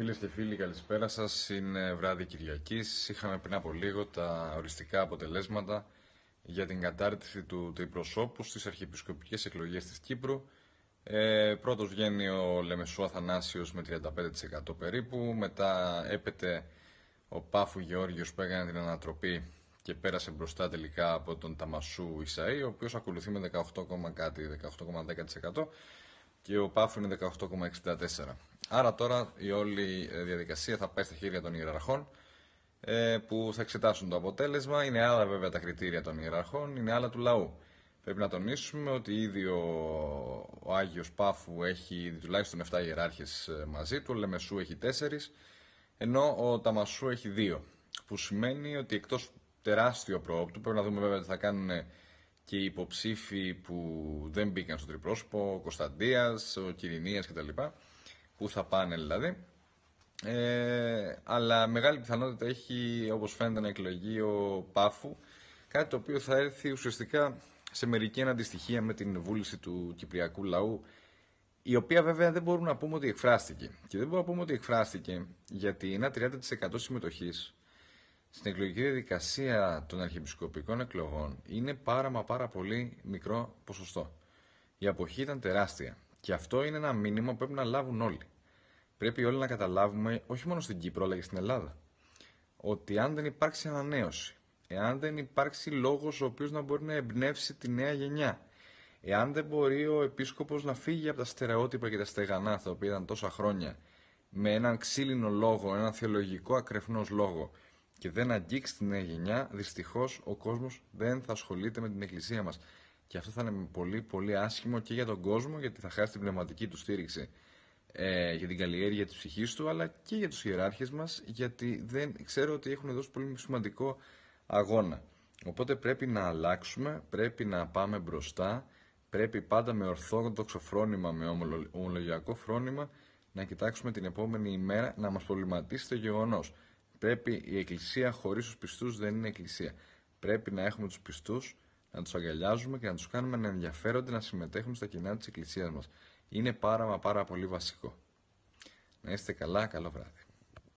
Φίλες και φίλοι, καλησπέρα σας. Είναι βράδυ Κυριακής. Είχαμε πριν από λίγο τα οριστικά αποτελέσματα για την κατάρτιση του, τριπροσώπου στις αρχιεπισκοπικές εκλογές της Κύπρου. Ε, Πρώτος βγαίνει ο Λεμεσού Αθανάσιος με 35% περίπου. Μετά έπεται ο Πάφου Γεώργιος που έκανε την ανατροπή και πέρασε μπροστά τελικά από τον Ταμασού Ισαή, ο οποίος ακολουθεί με 18, 18,10% και ο Πάφου είναι 18,64. Άρα τώρα η όλη ε, διαδικασία θα πάει στα χέρια των ιεραρχών ε, που θα εξετάσουν το αποτέλεσμα. Είναι άλλα βέβαια τα κριτήρια των ιεραρχών, είναι άλλα του λαού. Πρέπει να τονίσουμε ότι ήδη ο, ο Άγιος Πάφου έχει τουλάχιστον 7 ιεράρχες ε, μαζί του, ο Λεμεσού έχει 4, ενώ ο Ταμασού έχει 2, που σημαίνει ότι εκτός τεράστιο προόπτου, πρέπει να δούμε βέβαια τι θα κάνουν και οι υποψήφοι που δεν μπήκαν στο τριπρόσωπο, ο Κωνσταντίας, ο Κυρινίας κτλ. Πού θα πάνε δηλαδή. Ε, αλλά μεγάλη πιθανότητα έχει όπως φαίνεται ένα εκλογείο Πάφου κάτι το οποίο θα έρθει ουσιαστικά σε μερική αντιστοιχία με την βούληση του κυπριακού λαού η οποία βέβαια δεν μπορούμε να πούμε ότι εκφράστηκε και δεν μπορούμε να πούμε ότι εκφράστηκε γιατί ένα 30% συμμετοχής στην εκλογική διαδικασία των αρχιεπισκοπικών εκλογών είναι πάρα μα πάρα πολύ μικρό ποσοστό. Η αποχή ήταν τεράστια και αυτό είναι ένα μήνυμα που πρέπει να λάβουν όλοι. Πρέπει όλοι να καταλάβουμε, όχι μόνο στην Κύπρο αλλά και στην Ελλάδα, ότι αν δεν υπάρξει ανανέωση, εάν δεν υπάρξει λόγος ο οποίος να μπορεί να εμπνεύσει τη νέα γενιά, εάν δεν μπορεί ο επίσκοπος να φύγει από τα στερεότυπα και τα στεγανά, τα οποία ήταν τόσα χρόνια, με έναν ξύλινο λόγο, έναν θεολογικό ακρεφνός λόγο, και δεν αγγίξει τη νέα γενιά, δυστυχώς ο κόσμος δεν θα ασχολείται με την Εκκλησία μας. Και αυτό θα είναι πολύ, πολύ άσχημο και για τον κόσμο, γιατί θα χάσει την πνευματική του στήριξη ε, για την καλλιέργεια της ψυχής του, αλλά και για τους ιεράρχες μας, γιατί δεν ξέρω ότι έχουν δώσει πολύ σημαντικό αγώνα. Οπότε πρέπει να αλλάξουμε, πρέπει να πάμε μπροστά, πρέπει πάντα με ορθόδοξο φρόνημα, με ομολογιακό φρόνημα, να κοιτάξουμε την επόμενη ημέρα να μας προβληματίσει το Πρέπει η Εκκλησία χωρίς τους πιστούς δεν είναι Εκκλησία. Πρέπει να έχουμε τους πιστούς, να τους αγκαλιάζουμε και να τους κάνουμε να ενδιαφέρονται να συμμετέχουν στα κοινά της Εκκλησίας μας. Είναι πάρα μα πάρα πολύ βασικό. Να είστε καλά, καλό βράδυ.